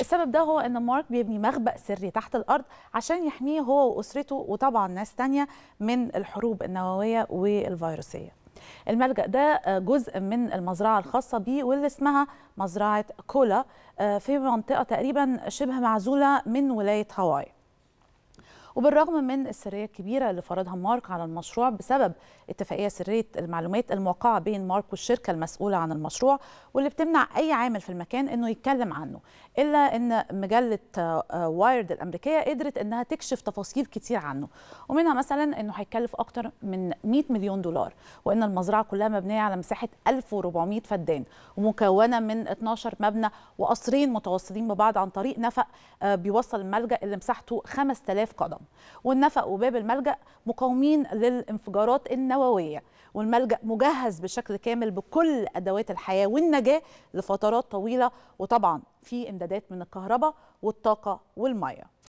السبب ده هو ان مارك بيبني مخبأ سري تحت الارض عشان يحميه هو واسرته وطبعا ناس تانية من الحروب النوويه والفيروسيه الملجأ ده آه، جزء من المزرعة الخاصة بيه واللي اسمها مزرعة كولا آه، في منطقة تقريبا شبه معزولة من ولاية هاواي وبالرغم من السريه الكبيره اللي فرضها مارك على المشروع بسبب اتفاقيه سريه المعلومات الموقعه بين مارك والشركه المسؤوله عن المشروع واللي بتمنع اي عامل في المكان انه يتكلم عنه الا ان مجله وايرد آه، الامريكيه قدرت انها تكشف تفاصيل كتير عنه ومنها مثلا انه هيكلف اكتر من 100 مليون دولار وان المزرعه كلها مبنيه على مساحه 1400 فدان ومكونه من 12 مبنى وقصرين متوصلين ببعض عن طريق نفق آه، بيوصل الملجا اللي مساحته 5000 قدم والنفق وباب الملجأ مقاومين للانفجارات النووية والملجأ مجهز بشكل كامل بكل أدوات الحياة والنجاة لفترات طويلة وطبعا في إمدادات من الكهرباء والطاقة والميه